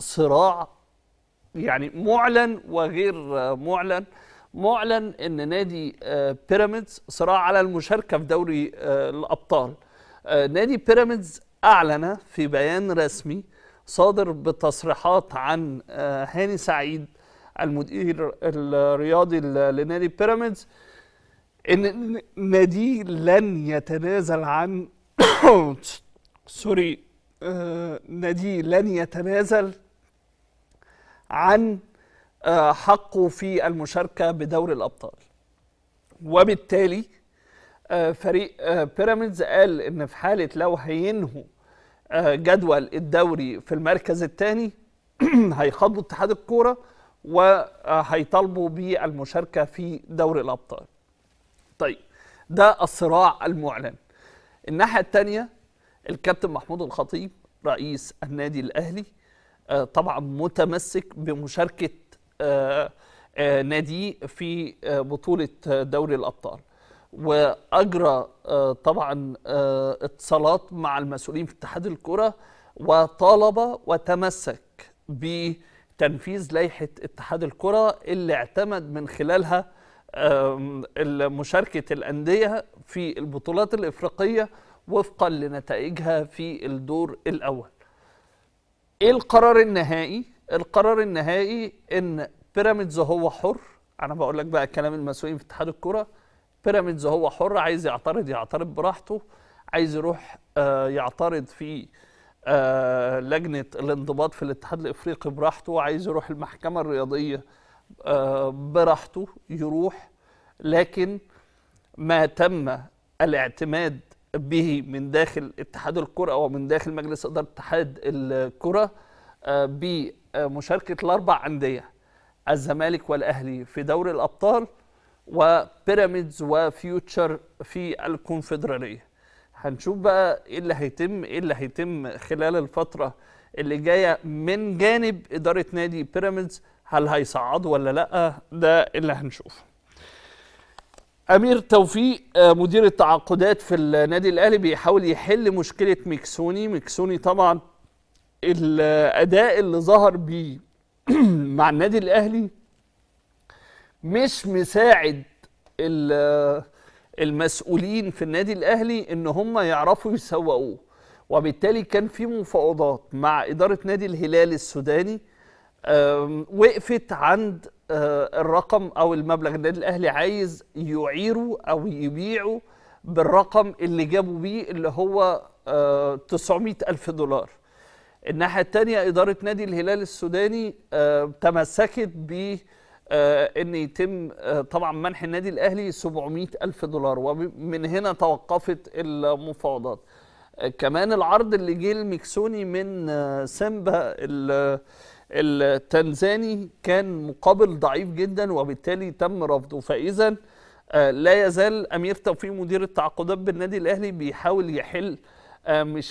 صراع يعني معلن وغير معلن معلن ان نادي آه، بيراميدز صراع على المشاركه في دوري آه، الابطال آه، نادي بيراميدز اعلن في بيان رسمي صادر بتصريحات عن هاني سعيد المدير الرياضي لنادي بيراميدز ان نادي لن يتنازل عن سوري نادي لن يتنازل عن آه، حقه في المشاركه بدور الابطال وبالتالي آه، فريق آه، بيراميدز قال ان في حاله لو هينهوا جدول الدوري في المركز الثاني هيخاضوا اتحاد الكوره وهيطالبوا بالمشاركه في دوري الابطال. طيب ده الصراع المعلن. الناحيه الثانيه الكابتن محمود الخطيب رئيس النادي الاهلي آه، طبعا متمسك بمشاركه آه، آه، نادي في بطوله دوري الابطال واجرى طبعا اتصالات مع المسؤولين في اتحاد الكره وطالب وتمسك بتنفيذ لائحه اتحاد الكره اللي اعتمد من خلالها مشاركه الانديه في البطولات الافريقيه وفقا لنتائجها في الدور الاول ايه القرار النهائي القرار النهائي ان بيراميدز هو حر انا بقول لك بقى كلام المسؤولين في اتحاد الكوره بيراميدز هو حر عايز يعترض يعترض براحته عايز يروح آه يعترض في آه لجنه الانضباط في الاتحاد الافريقي براحته عايز يروح المحكمه الرياضيه آه براحته يروح لكن ما تم الاعتماد به من داخل اتحاد الكرة ومن داخل مجلس إدارة اتحاد الكرة آه، بمشاركة الأربع أندية الزمالك والأهلي في دوري الأبطال وبيراميدز وفيوتشر في الكونفدرالية هنشوف بقى إيه اللي هيتم إيه اللي هيتم خلال الفترة اللي جاية من جانب إدارة نادي بيراميدز هل هيصعدوا ولا لأ ده اللي هنشوفه امير توفيق آه، مدير التعاقدات في النادي الاهلي بيحاول يحل مشكله ميكسوني ميكسوني طبعا الاداء اللي ظهر بيه مع النادي الاهلي مش مساعد المسؤولين في النادي الاهلي ان هم يعرفوا يسوقوه وبالتالي كان في مفاوضات مع اداره نادي الهلال السوداني وقفت عند آه، الرقم او المبلغ النادي الاهلي عايز يعيره او يبيعه بالرقم اللي جابوا بيه اللي هو 900 آه، ألف دولار الناحية الثانيه إدارة نادي الهلال السوداني آه، تمسكت ب ان يتم طبعا منح النادي الاهلي 700 الف دولار ومن هنا توقفت المفاوضات كمان العرض اللي جه المكسوني من سيمبا التنزاني كان مقابل ضعيف جدا وبالتالي تم رفضه فاذا آه، لا يزال امير توفيق مدير التعاقدات بالنادي الاهلي بيحاول يحل آه،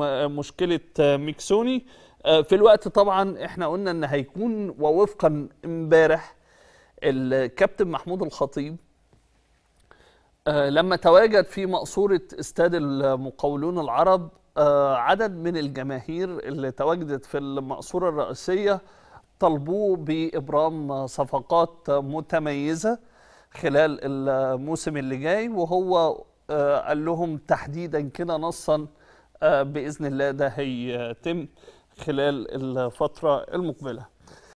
آه، مشكله ميكسوني في الوقت طبعا احنا قلنا ان هيكون ووفقا امبارح الكابتن محمود الخطيب لما تواجد في مقصورة استاد المقاولون العرب آه، عدد من الجماهير اللي تواجدت في المقصورة الرئيسية طالبوه بإبرام صفقات متميزة خلال الموسم اللي جاي وهو آه، قال لهم تحديدا كده نصا آه، بإذن الله ده هيتم خلال الفترة المقبلة